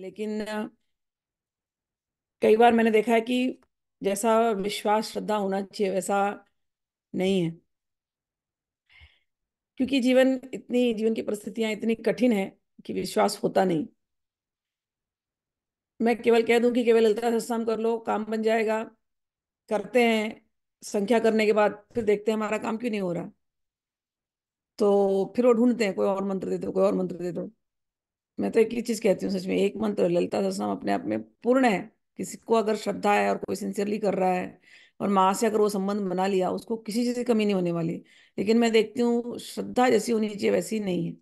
लेकिन कई बार मैंने देखा है कि जैसा विश्वास श्रद्धा होना चाहिए वैसा नहीं है क्योंकि जीवन इतनी जीवन की परिस्थितियां इतनी कठिन है कि विश्वास होता नहीं मैं केवल कह दूं कि केवल अल्ता कर लो काम बन जाएगा करते हैं संख्या करने के बाद फिर देखते हैं हमारा काम क्यों नहीं हो रहा तो फिर वो ढूंढते हैं कोई और मंत्र दे दो कोई और मंत्र दे दो मैं तो एक ही चीज कहती हूँ सच में एक मंत्र ललिता सहस्त्रनाम अपने आप में पूर्ण है किसी को अगर श्रद्धा है और कोई सिंसियरली कर रहा है और माँ से अगर वो संबंध बना लिया उसको किसी चीज की कमी नहीं होने वाली लेकिन मैं देखती हूँ श्रद्धा जैसी होनी चाहिए वैसी नहीं है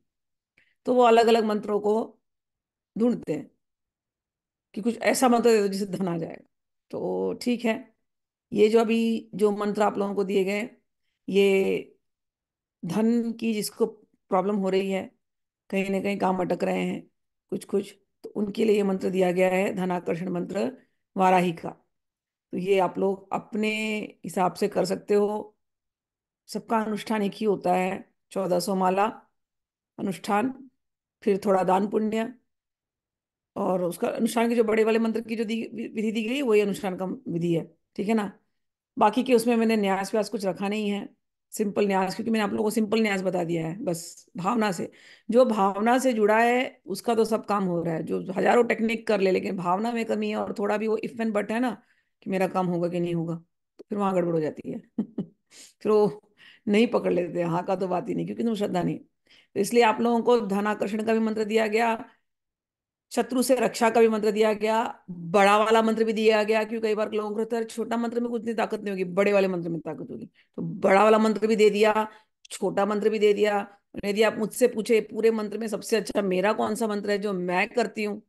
तो वो अलग अलग मंत्रों को ढूंढते हैं कि कुछ ऐसा मंत्र दे दो जिसे धन आ जाए तो ठीक है ये जो अभी जो मंत्र आप लोगों को दिए गए ये धन की जिसको प्रॉब्लम हो रही है कहीं ना कहीं काम अटक रहे हैं कुछ कुछ तो उनके लिए ये मंत्र दिया गया है धनाकर्षण मंत्र वाराही का तो ये आप लोग अपने हिसाब से कर सकते हो सबका अनुष्ठान एक ही होता है चौदह सौ माला अनुष्ठान फिर थोड़ा दान पुण्य और उसका अनुष्ठान के जो बड़े वाले मंत्र की जो दी विधि दी गई वही अनुष्ठान का विधि है ठीक है ना बाकी के उसमें मैंने न्यास व्यास कुछ रखा नहीं है सिंपल न्यास क्योंकि मैंने आप लोगों को सिंपल न्यास बता दिया है बस भावना से जो भावना से जुड़ा है उसका तो सब काम हो रहा है जो हजारों टेक्निक कर ले लेकिन भावना में कमी है और थोड़ा भी वो इफ एंड बट है ना कि मेरा काम होगा कि नहीं होगा तो फिर वहाँ गड़बड़ हो जाती है फिर वो नहीं पकड़ लेते हाँ का तो बात ही नहीं क्योंकि तुम श्रद्धा नहीं तो इसलिए आप लोगों को धन आकर्षण का भी मंत्र दिया गया शत्रु से रक्षा का भी मंत्र दिया गया बड़ा वाला मंत्र भी दिया गया क्योंकि कई बार लोगों को छोटा मंत्र में कुछ नहीं ताकत नहीं होगी बड़े वाले मंत्र में ताकत होगी तो बड़ा वाला मंत्र भी दे दिया छोटा मंत्र भी दे दिया यदि आप मुझसे पूछे पूरे मंत्र में सबसे अच्छा मेरा कौन सा मंत्र है जो मैं करती हूँ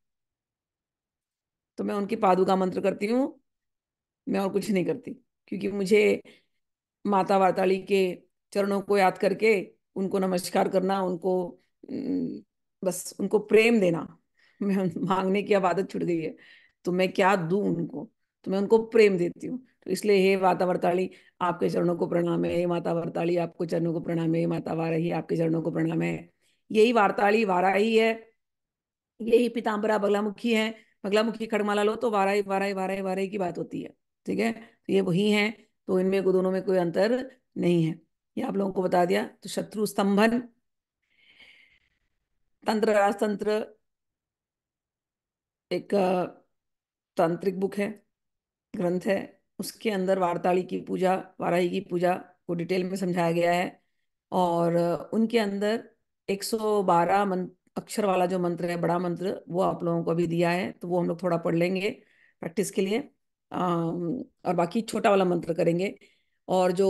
तो मैं उनकी पादुका मंत्र करती हूँ मैं और कुछ नहीं करती क्योंकि मुझे माता वार्ताली के चरणों को याद करके उनको नमस्कार करना उनको बस उनको प्रेम देना मैं मांगने की अब आदत छुट गई है तो मैं क्या दू उनको तो मैं उनको प्रेम देती हूँ तो इसलिए हे माता वरताली आपके चरणों को प्रणाम है हे माता वरताली आपको चरणों को प्रणाम है माता वाराही आपके चरणों को प्रणाम है यही वार्ताली वाराही है यही पीताम्बरा बगलामुखी है बगलामुखी खड़माला लो तो वाराही वाराही वाराही वाराही की बात होती है ठीक है तो ये वही है तो इनमें दोनों में कोई अंतर नहीं है ये आप लोगों को बता दिया तो शत्रु स्तंभन तंत्र राजतंत्र एक तांत्रिक बुक है ग्रंथ है उसके अंदर वारताली की पूजा वाराही की पूजा को डिटेल में समझाया गया है और उनके अंदर 112 मंत्र अक्षर वाला जो मंत्र है बड़ा मंत्र वो आप लोगों को अभी दिया है तो वो हम लोग थोड़ा पढ़ लेंगे प्रैक्टिस के लिए और बाकी छोटा वाला मंत्र करेंगे और जो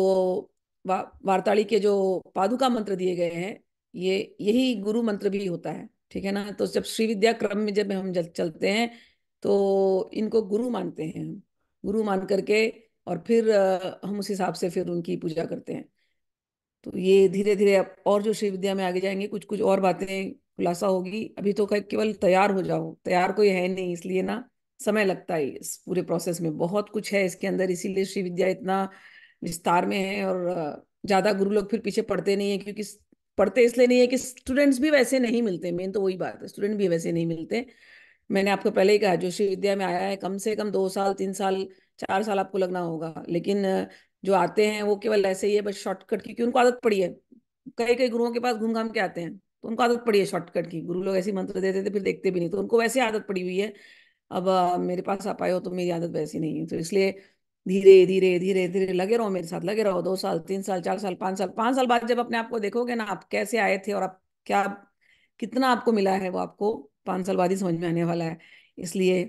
वा, वार्ताली के जो पादुका मंत्र दिए गए हैं ये यही गुरु मंत्र भी होता है ठीक है ना तो जब श्री विद्या क्रम में जब हम चलते हैं तो इनको गुरु मानते हैं गुरु मान करके और फिर हम उस हिसाब से फिर उनकी पूजा करते हैं तो ये धीरे धीरे और जो श्री विद्या में आगे जाएंगे कुछ कुछ और बातें खुलासा होगी अभी तो केवल तैयार हो जाओ तैयार कोई है नहीं इसलिए ना समय लगता है इस पूरे प्रोसेस में बहुत कुछ है इसके अंदर इसीलिए श्री विद्या इतना विस्तार में है और ज़्यादा गुरु लोग फिर पीछे पढ़ते नहीं है क्योंकि पढ़ते इसलिए नहीं है कि स्टूडेंट्स भी वैसे नहीं मिलते मेन तो वही बात है स्टूडेंट भी वैसे नहीं मिलते मैंने आपको पहले ही कहा जो श्री विद्या में आया है कम से कम दो साल तीन साल चार साल आपको लगना होगा लेकिन जो आते हैं वो केवल ऐसे ही है बस शॉर्टकट की उनको आदत पड़ी है कई कई गुरुओं के पास घूम घाम के आते हैं तो उनको आदत पड़ी है शॉर्टकट की गुरु लोग ऐसे मंत्र देते थे फिर देखते भी नहीं तो उनको वैसे आदत पड़ी हुई है अब मेरे पास आप आए हो तो मेरी आदत वैसी नहीं है तो इसलिए धीरे धीरे धीरे धीरे लगे रहो मेरे साथ लगे रहो दो साल तीन साल चार साल पांच साल पांच साल बाद जब अपने आप को देखोगे ना आप कैसे आए थे और आप क्या कितना आपको मिला है वो आपको पांच साल बाद ही समझ में आने वाला है इसलिए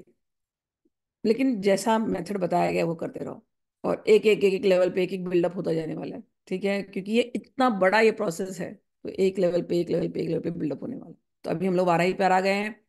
लेकिन जैसा मेथड बताया गया वो करते रहो और एक एक एक एक लेवल पे एक एक बिल्डअप होता जाने वाला है ठीक है क्योंकि ये इतना बड़ा ये प्रोसेस है तो एक लेवल पे एक लेवल पे एक लेवल पे बिल्डअप होने वाला तो अभी हम लोग बारह ही पैर आ गए हैं